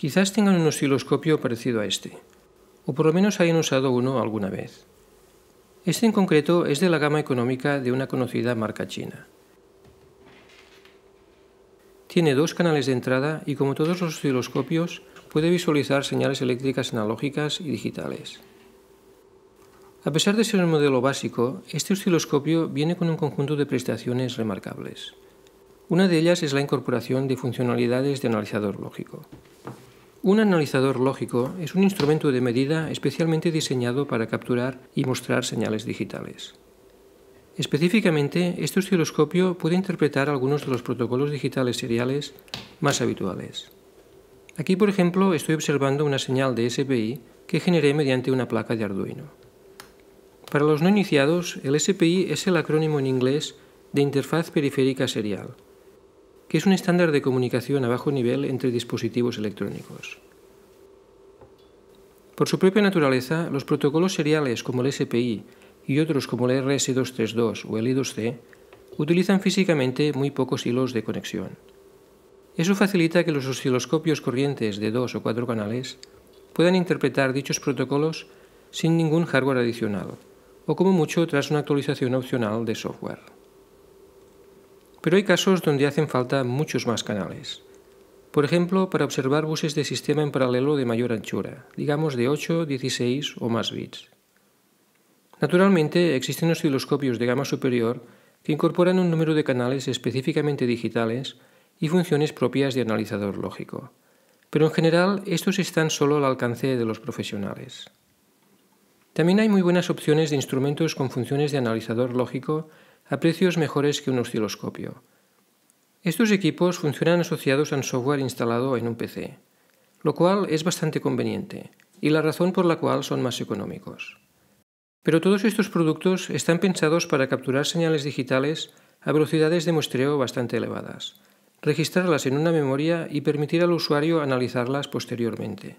Quizás tengan un osciloscopio parecido a este, o por lo menos hayan usado uno alguna vez. Este en concreto es de la gama económica de una conocida marca china. Tiene dos canales de entrada y como todos los osciloscopios puede visualizar señales eléctricas analógicas y digitales. A pesar de ser un modelo básico, este osciloscopio viene con un conjunto de prestaciones remarcables. Una de ellas es la incorporación de funcionalidades de analizador lógico. Un analizador lógico es un instrumento de medida especialmente diseñado para capturar y mostrar señales digitales. Específicamente, este osciloscopio puede interpretar algunos de los protocolos digitales seriales más habituales. Aquí, por ejemplo, estoy observando una señal de SPI que generé mediante una placa de Arduino. Para los no iniciados, el SPI es el acrónimo en inglés de Interfaz Periférica Serial, que es un estándar de comunicación a bajo nivel entre dispositivos electrónicos. Por su propia naturaleza, los protocolos seriales como el SPI y otros como el RS232 o el I2C utilizan físicamente muy pocos hilos de conexión. Eso facilita que los osciloscopios corrientes de dos o cuatro canales puedan interpretar dichos protocolos sin ningún hardware adicional, o como mucho tras una actualización opcional de software. Pero hay casos donde hacen falta muchos más canales. Por ejemplo, para observar buses de sistema en paralelo de mayor anchura, digamos de 8, 16 o más bits. Naturalmente, existen osciloscopios de gama superior que incorporan un número de canales específicamente digitales y funciones propias de analizador lógico. Pero en general, estos están solo al alcance de los profesionales. También hay muy buenas opciones de instrumentos con funciones de analizador lógico a precios mejores que un osciloscopio. Estos equipos funcionan asociados a un software instalado en un PC, lo cual es bastante conveniente y la razón por la cual son más económicos. Pero todos estos productos están pensados para capturar señales digitales a velocidades de muestreo bastante elevadas, registrarlas en una memoria y permitir al usuario analizarlas posteriormente.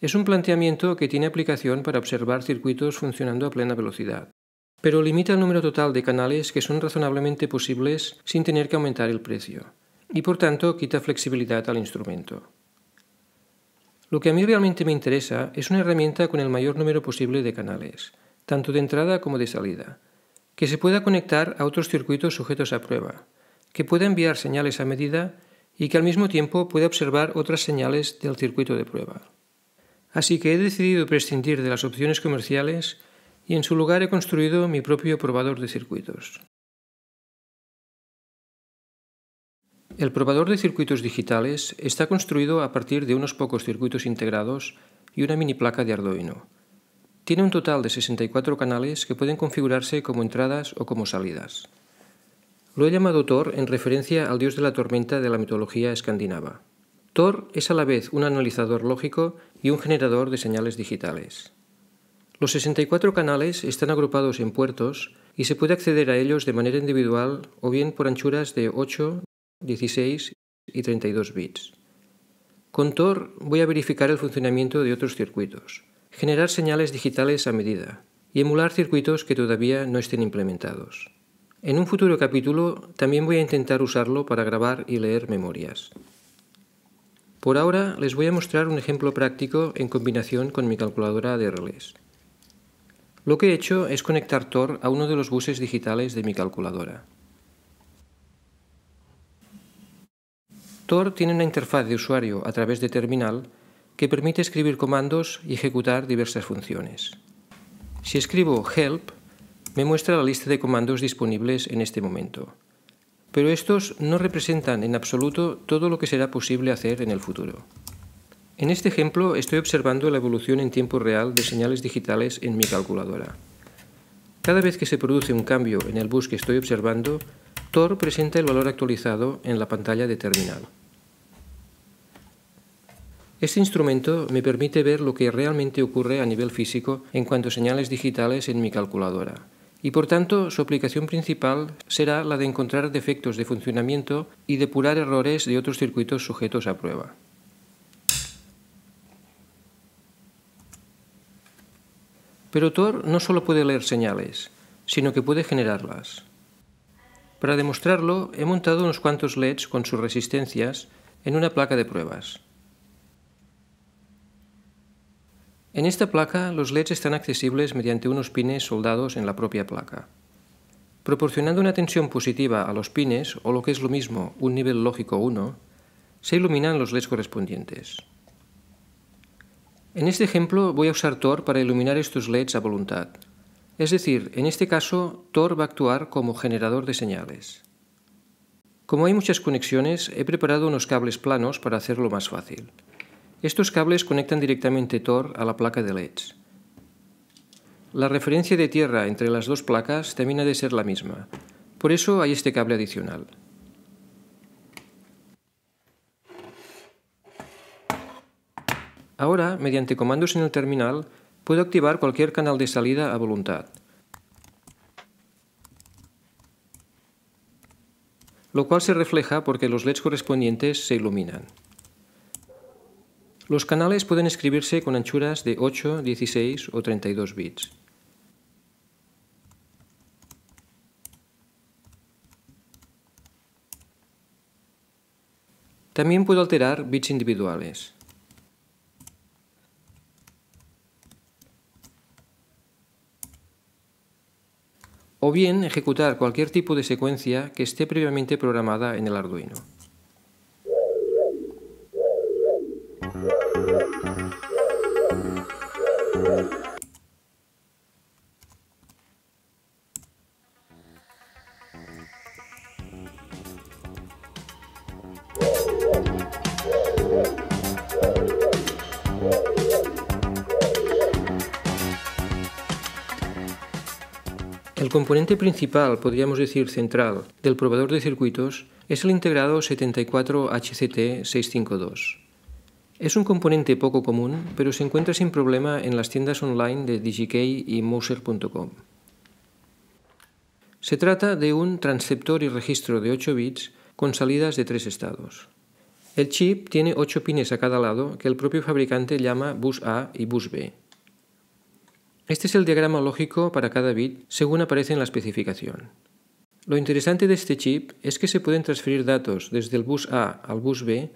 Es un planteamiento que tiene aplicación para observar circuitos funcionando a plena velocidad, pero limita el número total de canales que son razonablemente posibles sin tener que aumentar el precio, y por tanto quita flexibilidad al instrumento. Lo que a mí realmente me interesa es una herramienta con el mayor número posible de canales, tanto de entrada como de salida, que se pueda conectar a otros circuitos sujetos a prueba, que pueda enviar señales a medida y que al mismo tiempo pueda observar otras señales del circuito de prueba. Así que he decidido prescindir de las opciones comerciales y en su lugar he construido mi propio probador de circuitos. El probador de circuitos digitales está construido a partir de unos pocos circuitos integrados y una mini placa de Arduino. Tiene un total de 64 canales que pueden configurarse como entradas o como salidas. Lo he llamado Thor en referencia al dios de la tormenta de la mitología escandinava. Thor es a la vez un analizador lógico y un generador de señales digitales. Los 64 canales están agrupados en puertos y se puede acceder a ellos de manera individual o bien por anchuras de 8, 16 y 32 bits. Con Tor voy a verificar el funcionamiento de otros circuitos, generar señales digitales a medida y emular circuitos que todavía no estén implementados. En un futuro capítulo también voy a intentar usarlo para grabar y leer memorias. Por ahora les voy a mostrar un ejemplo práctico en combinación con mi calculadora de relés. Lo que he hecho es conectar Tor a uno de los buses digitales de mi calculadora. Tor tiene una interfaz de usuario a través de terminal que permite escribir comandos y ejecutar diversas funciones. Si escribo help, me muestra la lista de comandos disponibles en este momento, pero estos no representan en absoluto todo lo que será posible hacer en el futuro. En este ejemplo estoy observando la evolución en tiempo real de señales digitales en mi calculadora. Cada vez que se produce un cambio en el bus que estoy observando, Tor presenta el valor actualizado en la pantalla de terminal. Este instrumento me permite ver lo que realmente ocurre a nivel físico en cuanto a señales digitales en mi calculadora, y por tanto su aplicación principal será la de encontrar defectos de funcionamiento y depurar errores de otros circuitos sujetos a prueba. Pero Thor no solo puede leer señales, sino que puede generarlas. Para demostrarlo, he montado unos cuantos LEDs con sus resistencias en una placa de pruebas. En esta placa, los LEDs están accesibles mediante unos pines soldados en la propia placa. Proporcionando una tensión positiva a los pines, o lo que es lo mismo, un nivel lógico 1, se iluminan los LEDs correspondientes. En este ejemplo voy a usar Tor para iluminar estos LEDs a voluntad. Es decir, en este caso Tor va a actuar como generador de señales. Como hay muchas conexiones, he preparado unos cables planos para hacerlo más fácil. Estos cables conectan directamente Tor a la placa de LEDs. La referencia de tierra entre las dos placas termina de ser la misma, por eso hay este cable adicional. Ahora, mediante comandos en el terminal, puedo activar cualquier canal de salida a voluntad. Lo cual se refleja porque los LEDs correspondientes se iluminan. Los canales pueden escribirse con anchuras de 8, 16 o 32 bits. También puedo alterar bits individuales. o bien ejecutar cualquier tipo de secuencia que esté previamente programada en el Arduino. componente principal, podríamos decir central, del probador de circuitos es el integrado 74HCT652. Es un componente poco común, pero se encuentra sin problema en las tiendas online de DigiKey y mouser.com. Se trata de un transceptor y registro de 8 bits con salidas de tres estados. El chip tiene 8 pines a cada lado que el propio fabricante llama bus A y bus B, este es el diagrama lógico para cada bit según aparece en la especificación. Lo interesante de este chip es que se pueden transferir datos desde el bus A al bus B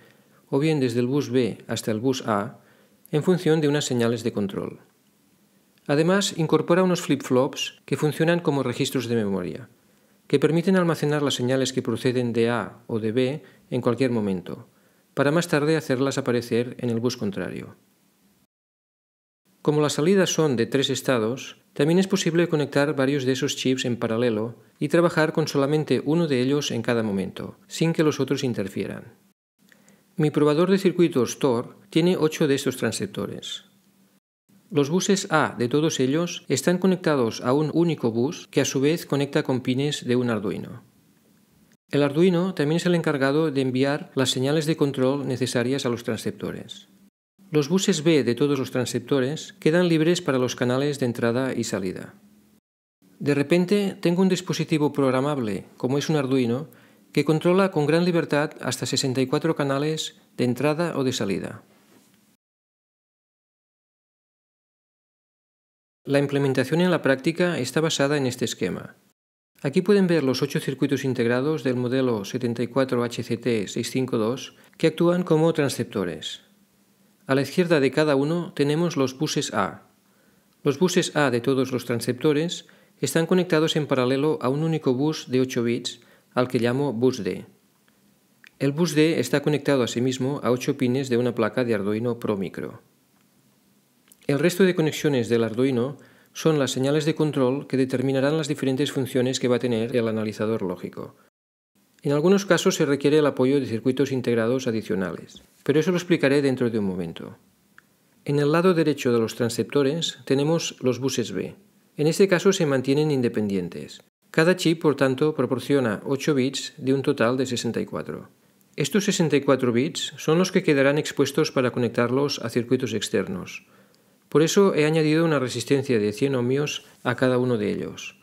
o bien desde el bus B hasta el bus A en función de unas señales de control. Además, incorpora unos flip-flops que funcionan como registros de memoria, que permiten almacenar las señales que proceden de A o de B en cualquier momento, para más tarde hacerlas aparecer en el bus contrario. Como las salidas son de tres estados, también es posible conectar varios de esos chips en paralelo y trabajar con solamente uno de ellos en cada momento, sin que los otros interfieran. Mi probador de circuitos Tor tiene ocho de estos transceptores. Los buses A de todos ellos están conectados a un único bus que a su vez conecta con pines de un Arduino. El Arduino también es el encargado de enviar las señales de control necesarias a los transceptores. Los buses B de todos los transceptores quedan libres para los canales de entrada y salida. De repente tengo un dispositivo programable, como es un Arduino, que controla con gran libertad hasta 64 canales de entrada o de salida. La implementación en la práctica está basada en este esquema. Aquí pueden ver los ocho circuitos integrados del modelo 74HCT652 que actúan como transceptores. A la izquierda de cada uno tenemos los buses A. Los buses A de todos los transceptores están conectados en paralelo a un único bus de 8 bits, al que llamo bus D. El bus D está conectado asimismo a 8 pines de una placa de Arduino Pro Micro. El resto de conexiones del Arduino son las señales de control que determinarán las diferentes funciones que va a tener el analizador lógico, en algunos casos se requiere el apoyo de circuitos integrados adicionales, pero eso lo explicaré dentro de un momento. En el lado derecho de los transceptores tenemos los buses B. En este caso se mantienen independientes. Cada chip, por tanto, proporciona 8 bits de un total de 64. Estos 64 bits son los que quedarán expuestos para conectarlos a circuitos externos. Por eso he añadido una resistencia de 100 ohmios a cada uno de ellos.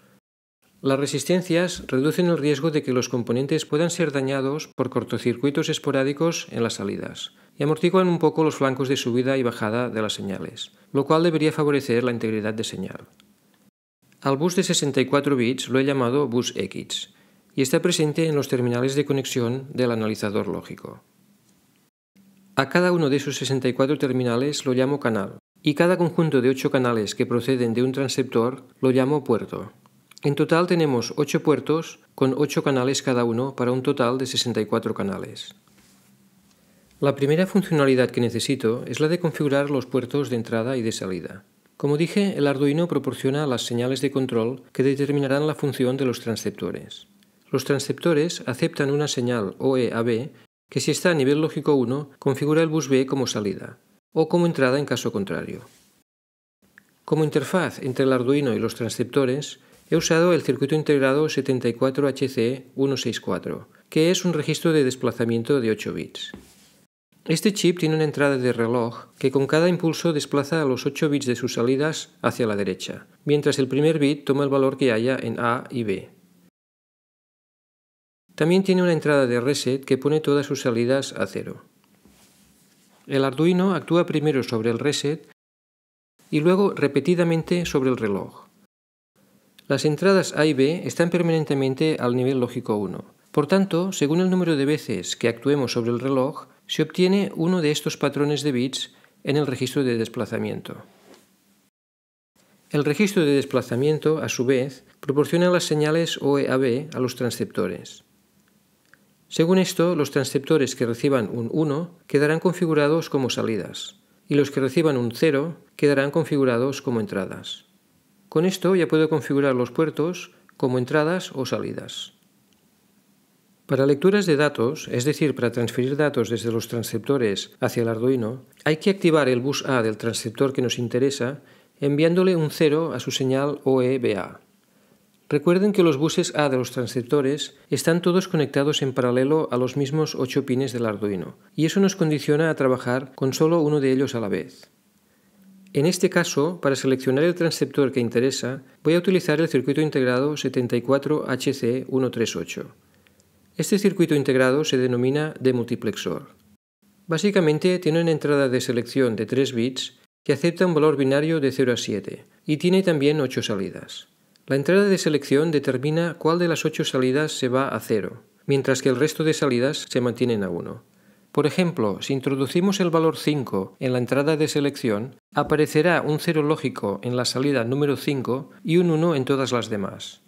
Las resistencias reducen el riesgo de que los componentes puedan ser dañados por cortocircuitos esporádicos en las salidas y amortiguan un poco los flancos de subida y bajada de las señales, lo cual debería favorecer la integridad de señal. Al bus de 64 bits lo he llamado bus X y está presente en los terminales de conexión del analizador lógico. A cada uno de esos 64 terminales lo llamo canal y cada conjunto de 8 canales que proceden de un transceptor lo llamo puerto. En total tenemos 8 puertos con 8 canales cada uno para un total de 64 canales. La primera funcionalidad que necesito es la de configurar los puertos de entrada y de salida. Como dije, el Arduino proporciona las señales de control que determinarán la función de los transceptores. Los transceptores aceptan una señal OEAB que si está a nivel lógico 1 configura el bus B como salida o como entrada en caso contrario. Como interfaz entre el Arduino y los transceptores, He usado el circuito integrado 74 hc 164 que es un registro de desplazamiento de 8 bits. Este chip tiene una entrada de reloj que con cada impulso desplaza a los 8 bits de sus salidas hacia la derecha, mientras el primer bit toma el valor que haya en A y B. También tiene una entrada de reset que pone todas sus salidas a cero. El Arduino actúa primero sobre el reset y luego repetidamente sobre el reloj. Las entradas A y B están permanentemente al nivel lógico 1. Por tanto, según el número de veces que actuemos sobre el reloj, se obtiene uno de estos patrones de bits en el registro de desplazamiento. El registro de desplazamiento, a su vez, proporciona las señales OEAB a los transceptores. Según esto, los transceptores que reciban un 1 quedarán configurados como salidas y los que reciban un 0 quedarán configurados como entradas. Con esto ya puedo configurar los puertos como entradas o salidas. Para lecturas de datos, es decir, para transferir datos desde los transceptores hacia el Arduino, hay que activar el bus A del transceptor que nos interesa enviándole un 0 a su señal OEBA. Recuerden que los buses A de los transceptores están todos conectados en paralelo a los mismos 8 pines del Arduino, y eso nos condiciona a trabajar con solo uno de ellos a la vez. En este caso, para seleccionar el transceptor que interesa, voy a utilizar el circuito integrado 74HC138. Este circuito integrado se denomina demultiplexor. Básicamente tiene una entrada de selección de 3 bits que acepta un valor binario de 0 a 7 y tiene también 8 salidas. La entrada de selección determina cuál de las 8 salidas se va a 0, mientras que el resto de salidas se mantienen a 1. Por ejemplo, si introducimos el valor 5 en la entrada de selección, aparecerá un 0 lógico en la salida número 5 y un 1 en todas las demás.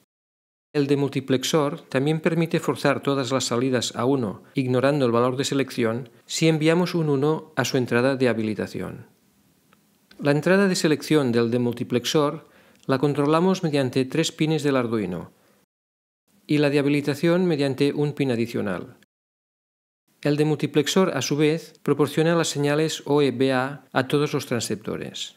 El demultiplexor también permite forzar todas las salidas a 1, ignorando el valor de selección, si enviamos un 1 a su entrada de habilitación. La entrada de selección del demultiplexor la controlamos mediante tres pines del Arduino y la de habilitación mediante un pin adicional. El demultiplexor, a su vez, proporciona las señales OEBA a todos los transceptores.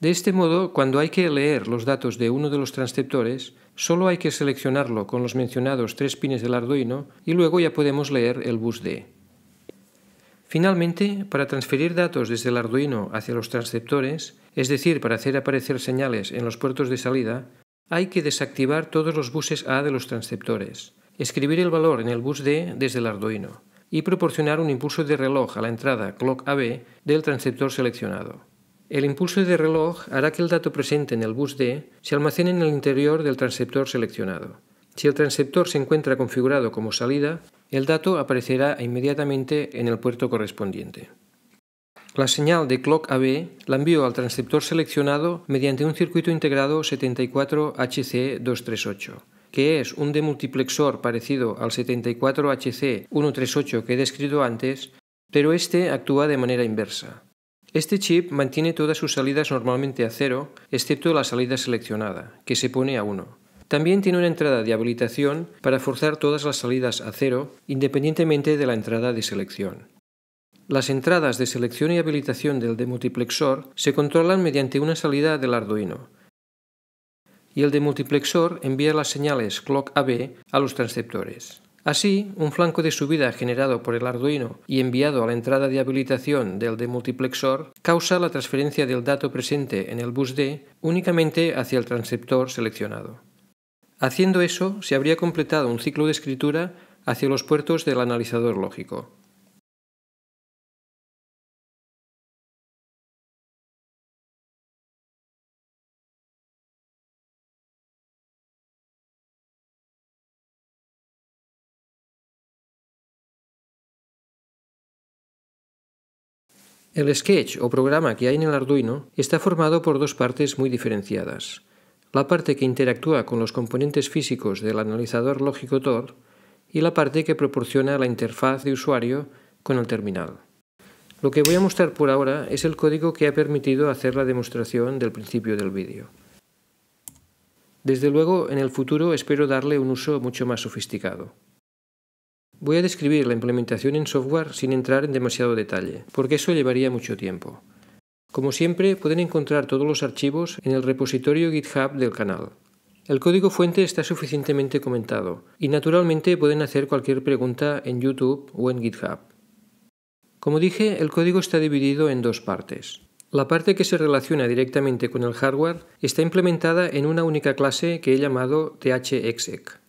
De este modo, cuando hay que leer los datos de uno de los transceptores, solo hay que seleccionarlo con los mencionados tres pines del Arduino y luego ya podemos leer el bus D. Finalmente, para transferir datos desde el Arduino hacia los transceptores, es decir, para hacer aparecer señales en los puertos de salida, hay que desactivar todos los buses A de los transceptores, escribir el valor en el bus D desde el Arduino y proporcionar un impulso de reloj a la entrada clock AB del transceptor seleccionado. El impulso de reloj hará que el dato presente en el bus D se almacene en el interior del transceptor seleccionado. Si el transceptor se encuentra configurado como salida, el dato aparecerá inmediatamente en el puerto correspondiente. La señal de clock AB la envío al transceptor seleccionado mediante un circuito integrado 74HC238 que es un demultiplexor parecido al 74HC138 que he descrito antes, pero este actúa de manera inversa. Este chip mantiene todas sus salidas normalmente a cero, excepto la salida seleccionada, que se pone a 1. También tiene una entrada de habilitación para forzar todas las salidas a cero, independientemente de la entrada de selección. Las entradas de selección y habilitación del demultiplexor se controlan mediante una salida del Arduino, y el demultiplexor envía las señales clock AB a los transceptores. Así, un flanco de subida generado por el Arduino y enviado a la entrada de habilitación del demultiplexor causa la transferencia del dato presente en el bus D únicamente hacia el transceptor seleccionado. Haciendo eso, se habría completado un ciclo de escritura hacia los puertos del analizador lógico. El sketch o programa que hay en el Arduino está formado por dos partes muy diferenciadas. La parte que interactúa con los componentes físicos del analizador lógico Tor y la parte que proporciona la interfaz de usuario con el terminal. Lo que voy a mostrar por ahora es el código que ha permitido hacer la demostración del principio del vídeo. Desde luego, en el futuro espero darle un uso mucho más sofisticado. Voy a describir la implementación en software sin entrar en demasiado detalle, porque eso llevaría mucho tiempo. Como siempre, pueden encontrar todos los archivos en el repositorio GitHub del canal. El código fuente está suficientemente comentado y naturalmente pueden hacer cualquier pregunta en YouTube o en GitHub. Como dije, el código está dividido en dos partes. La parte que se relaciona directamente con el hardware está implementada en una única clase que he llamado thexec.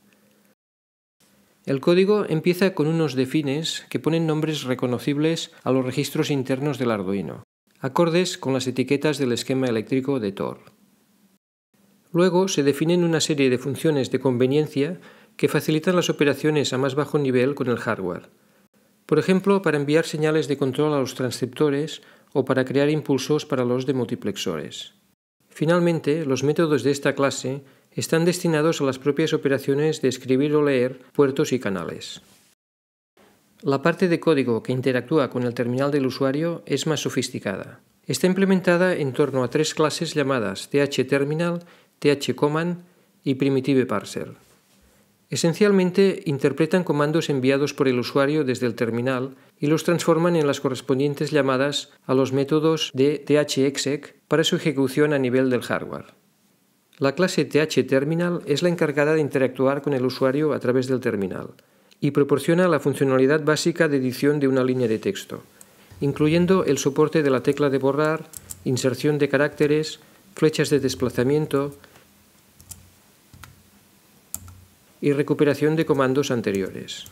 El código empieza con unos defines que ponen nombres reconocibles a los registros internos del Arduino, acordes con las etiquetas del esquema eléctrico de Tor. Luego se definen una serie de funciones de conveniencia que facilitan las operaciones a más bajo nivel con el hardware. Por ejemplo, para enviar señales de control a los transceptores o para crear impulsos para los de multiplexores. Finalmente, los métodos de esta clase están destinados a las propias operaciones de escribir o leer puertos y canales. La parte de código que interactúa con el terminal del usuario es más sofisticada. Está implementada en torno a tres clases llamadas THTerminal, THCommand y Primitive Parser. Esencialmente interpretan comandos enviados por el usuario desde el terminal y los transforman en las correspondientes llamadas a los métodos de THEXEC para su ejecución a nivel del hardware. La clase TH Terminal es la encargada de interactuar con el usuario a través del terminal y proporciona la funcionalidad básica de edición de una línea de texto, incluyendo el soporte de la tecla de borrar, inserción de caracteres, flechas de desplazamiento y recuperación de comandos anteriores.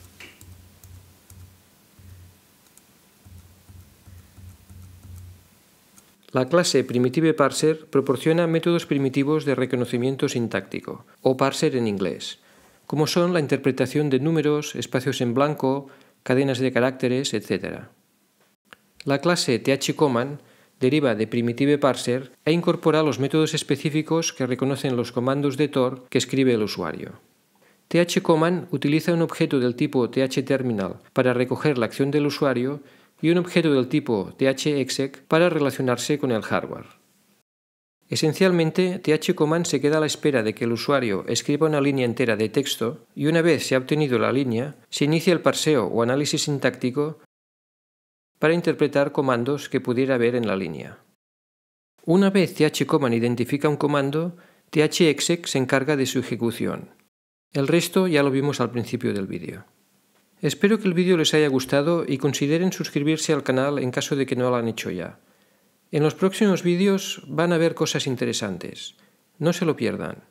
La clase Primitive Parser proporciona métodos primitivos de reconocimiento sintáctico, o parser en inglés, como son la interpretación de números, espacios en blanco, cadenas de caracteres, etc. La clase THCommand deriva de Primitive Parser e incorpora los métodos específicos que reconocen los comandos de Tor que escribe el usuario. THCommand utiliza un objeto del tipo THTerminal para recoger la acción del usuario y un objeto del tipo THEXEC para relacionarse con el hardware. Esencialmente, THCommand se queda a la espera de que el usuario escriba una línea entera de texto y una vez se ha obtenido la línea, se inicia el parseo o análisis sintáctico para interpretar comandos que pudiera haber en la línea. Una vez THCommand identifica un comando, THEXEC se encarga de su ejecución. El resto ya lo vimos al principio del vídeo. Espero que el vídeo les haya gustado y consideren suscribirse al canal en caso de que no lo han hecho ya. En los próximos vídeos van a ver cosas interesantes. No se lo pierdan.